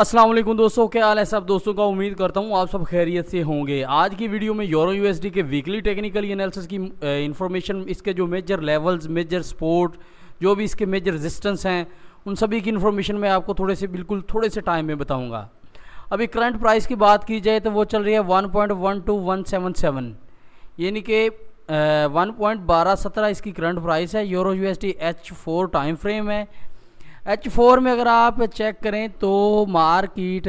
असलम दोस्तों क्या हाल है सब दोस्तों का उम्मीद करता हूँ आप सब खैरियत से होंगे आज की वीडियो में यूरो यूएसडी के वीकली टेक्निकल एनालिसिस की इन्फॉर्मेशन इसके जो मेजर लेवल्स मेजर सपोर्ट जो भी इसके मेजर रेजिस्टेंस हैं उन सभी की इन्फॉर्मेशन मैं आपको थोड़े से बिल्कुल थोड़े से टाइम में बताऊँगा अभी करंट प्राइस की बात की जाए तो वो चल रही है one point one two one seven seven यानी कि वन पॉइंट बारह सत्रह इसकी करंट प्राइस है euro USD H four time frame है एच फोर में अगर आप चेक करें तो मार्किट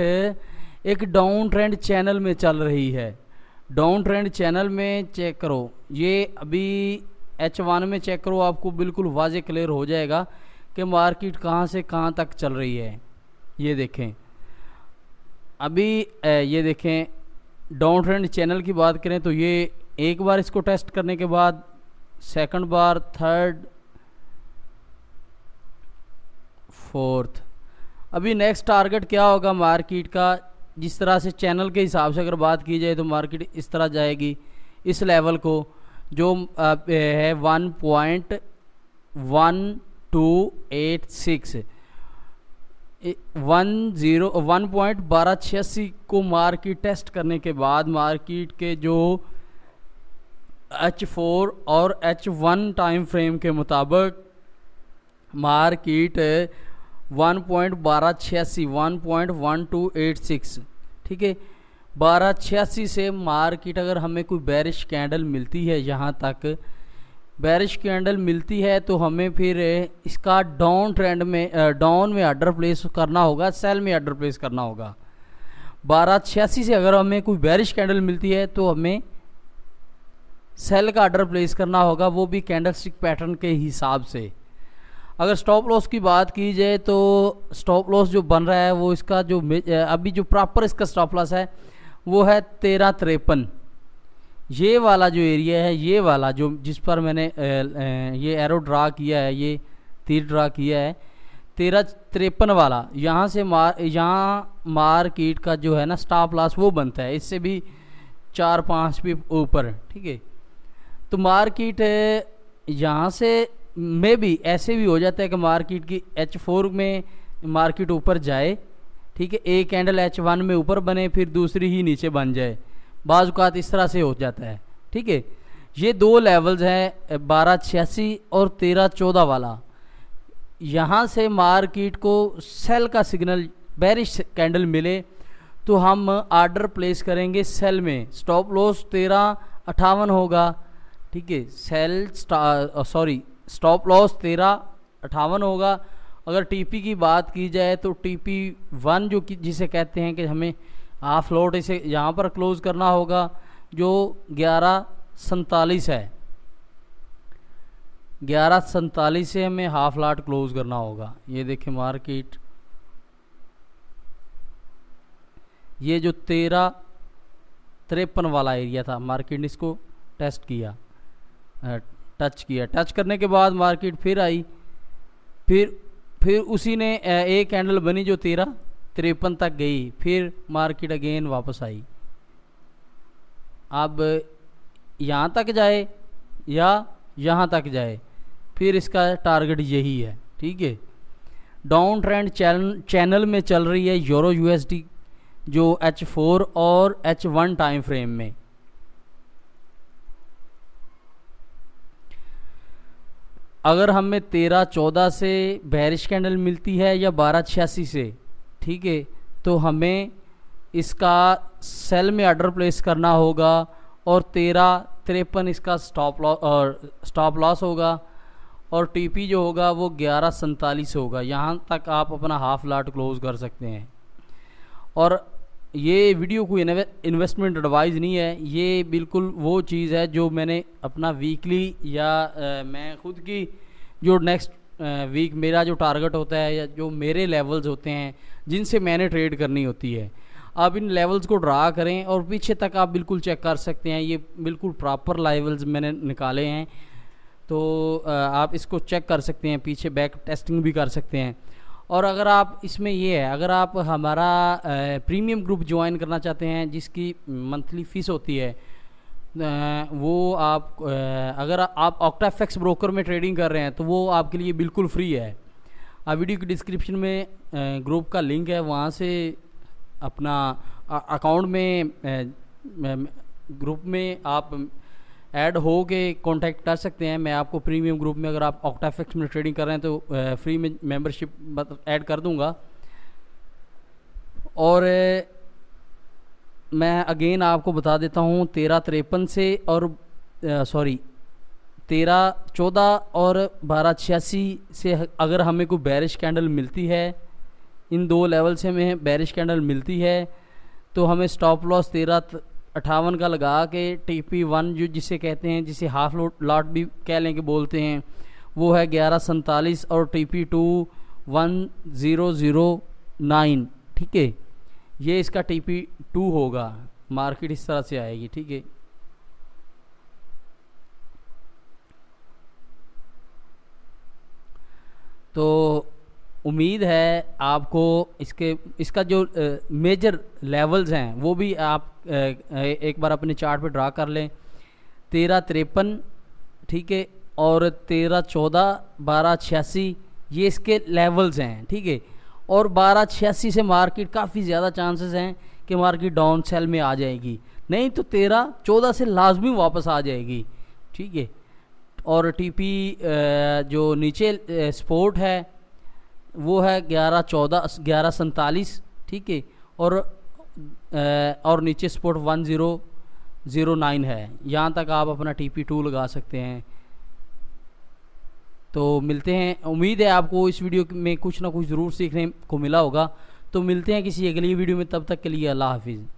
एक डाउन ट्रेंड चैनल में चल रही है डाउन ट्रेंड चैनल में चेक करो ये अभी एच वन में चेक करो आपको बिल्कुल वाज क्लियर हो जाएगा कि मार्किट कहाँ से कहाँ तक चल रही है ये देखें अभी ये देखें डाउन ट्रेंड चैनल की बात करें तो ये एक बार इसको टेस्ट करने के बाद सेकंड बार थर्ड फोर्थ अभी नेक्स्ट टारगेट क्या होगा मार्केट का जिस तरह से चैनल के हिसाब से अगर बात की जाए तो मार्केट इस तरह जाएगी इस लेवल को जो है one point one two eight six one zero one point बारह छियासी को मार्केट टेस्ट करने के बाद मार्केट के जो एच फोर और एच वन टाइम फ्रेम के मुताबिक मार्केट वन पॉइंट बारह छियासी one point one two eight six ठीक है बारह छियासी से मार्केट अगर हमें कोई बैरिश कैंडल मिलती है यहाँ तक बैरिश कैंडल मिलती है तो हमें फिर इसका डाउन ट्रेंड में डाउन में आर्डर प्लेस करना होगा सेल में आर्डर प्लेस करना होगा बारह छियासी से अगर हमें कोई बैरिश कैंडल मिलती है तो हमें सेल का आर्डर प्लेस करना होगा वो भी कैंडल स्टिक पैटर्न के हिसाब से अगर स्टॉप लॉस की बात की जाए तो स्टॉप लॉस जो बन रहा है वो इसका जो अभी जो प्रॉपर इसका स्टॉप लॉस है वो है तेरह तिरपन ये वाला जो एरिया है ये वाला जो जिस पर मैंने ये एरो ड्रा किया है ये तीर ड्रा किया है तेरह तिरपन वाला यहाँ से मार यहाँ मार्केट का जो है ना स्टॉप लॉस वो बनता है इससे भी चार पाँच भी ऊपर ठीक है तो मार्केट यहाँ से मे भी ऐसे भी हो जाता है कि मार्केट की एच फोर में मार्केट ऊपर जाए ठीक है एक कैंडल एच वन में ऊपर बने फिर दूसरी ही नीचे बन जाए बाज़ात इस तरह से हो जाता है ठीक है ये दो लेवल्स हैं बारह छियासी और तेरह चौदह वाला यहाँ से मार्केट को सेल का सिग्नल बैरिश कैंडल मिले तो हम आर्डर प्लेस करेंगे सेल में स्टॉप लॉस तेरह अट्ठावन होगा ठीक है सेल सॉरी स्टॉप लॉस तेरह अट्ठावन होगा अगर टीपी की बात की जाए तो टीपी वन जो कि जिसे कहते हैं कि हमें हाफ लॉट इसे यहाँ पर क्लोज करना होगा जो ग्यारह सैतालीस है ग्यारह सैतालीस से हमें हाफ लाट क्लोज करना होगा ये देखें मार्केट ये जो तेरह तिरपन वाला एरिया था मार्केट ने इसको टेस्ट किया टच किया टच करने के बाद मार्केट फिर आई फिर फिर उसी ने एक कैंडल बनी जो तेरह तिरपन तक गई फिर मार्केट अगेन वापस आई अब यहाँ तक जाए या यहाँ तक जाए फिर इसका टारगेट यही है ठीक है डाउन ट्रेंड चैनल में चल रही है यूरो यूएसडी जो H4 और H1 टाइम फ्रेम में अगर हमें तेरह चौदह से बैरिश कैंडल मिलती है या बारह छियासी से ठीक है तो हमें इसका सेल में ऑर्डर प्लेस करना होगा और तेरह तिरपन इसका स्टॉप लॉस स्टॉप लॉस होगा और टीपी जो होगा वो ग्यारह सैंतालीस होगा यहाँ तक आप अपना हाफ लाट क्लोज कर सकते हैं और ये वीडियो कोई इन्वेस्टमेंट एडवाइस नहीं है ये बिल्कुल वो चीज़ है जो मैंने अपना वीकली या आ, मैं खुद की जो नेक्स्ट वीक मेरा जो टारगेट होता है या जो मेरे लेवल्स होते हैं जिनसे मैंने ट्रेड करनी होती है आप इन लेवल्स को ड्रा करें और पीछे तक आप बिल्कुल चेक कर सकते हैं ये बिल्कुल प्रॉपर लेवल्स मैंने निकाले हैं तो आप इसको चेक कर सकते हैं पीछे बैक टेस्टिंग भी कर सकते हैं और अगर आप इसमें ये है अगर आप हमारा प्रीमियम ग्रुप ज्वाइन करना चाहते हैं जिसकी मंथली फ़ीस होती है वो आप अगर आप ऑक्टाफेक्स ब्रोकर में ट्रेडिंग कर रहे हैं तो वो आपके लिए बिल्कुल फ्री है आप वीडियो के डिस्क्रिप्शन में ग्रुप का लिंक है वहाँ से अपना अकाउंट में ग्रुप में आप ऐड हो के कॉन्टैक्ट कर सकते हैं मैं आपको प्रीमियम ग्रुप में अगर आप ऑक्टाफिक्स में ट्रेडिंग कर रहे हैं तो फ्री में मेंबरशिप ऐड कर दूंगा और मैं अगेन आपको बता देता हूँ तेरह तिरपन से और सॉरी तेरह चौदह और बारह छियासी से अगर हमें कोई बैरिश कैंडल मिलती है इन दो लेवल से हमें बैरिश कैंडल मिलती है तो हमें स्टॉप लॉस तेरह अट्ठावन का लगा के टी पी वन जो जिसे कहते हैं जिसे हाफ लोट लाट भी कह लें कि बोलते हैं वो है ग्यारह सैंतालीस और T P two one zero zero nine ठीक है ये इसका टी पी टू होगा मार्केट इस तरह से आएगी ठीक है तो उम्मीद है आपको इसके इसका जो मेजर लेवल्स हैं वो भी आप एक बार अपने चार्ट पे ड्रा कर लें तेरह तिरपन ठीक है और तेरह चौदह बारह छियासी ये इसके लेवल्स हैं ठीक है और बारह छियासी से मार्केट काफ़ी ज़्यादा चांसेस हैं कि मार्केट डाउन सेल में आ जाएगी नहीं तो तेरह चौदह से लाजमी वापस आ जाएगी ठीक है और टीपी जो नीचे सपोर्ट है वो है ग्यारह चौदह ग्यारह सैंतालीस ठीक है और और नीचे support one zero zero nine है यहाँ तक आप अपना टी पी टू लगा सकते हैं तो मिलते हैं उम्मीद है आपको इस वीडियो में कुछ ना कुछ ज़रूर सीखने को मिला होगा तो मिलते हैं किसी अगली वीडियो में तब तक के लिए अल्लाह हाफिज़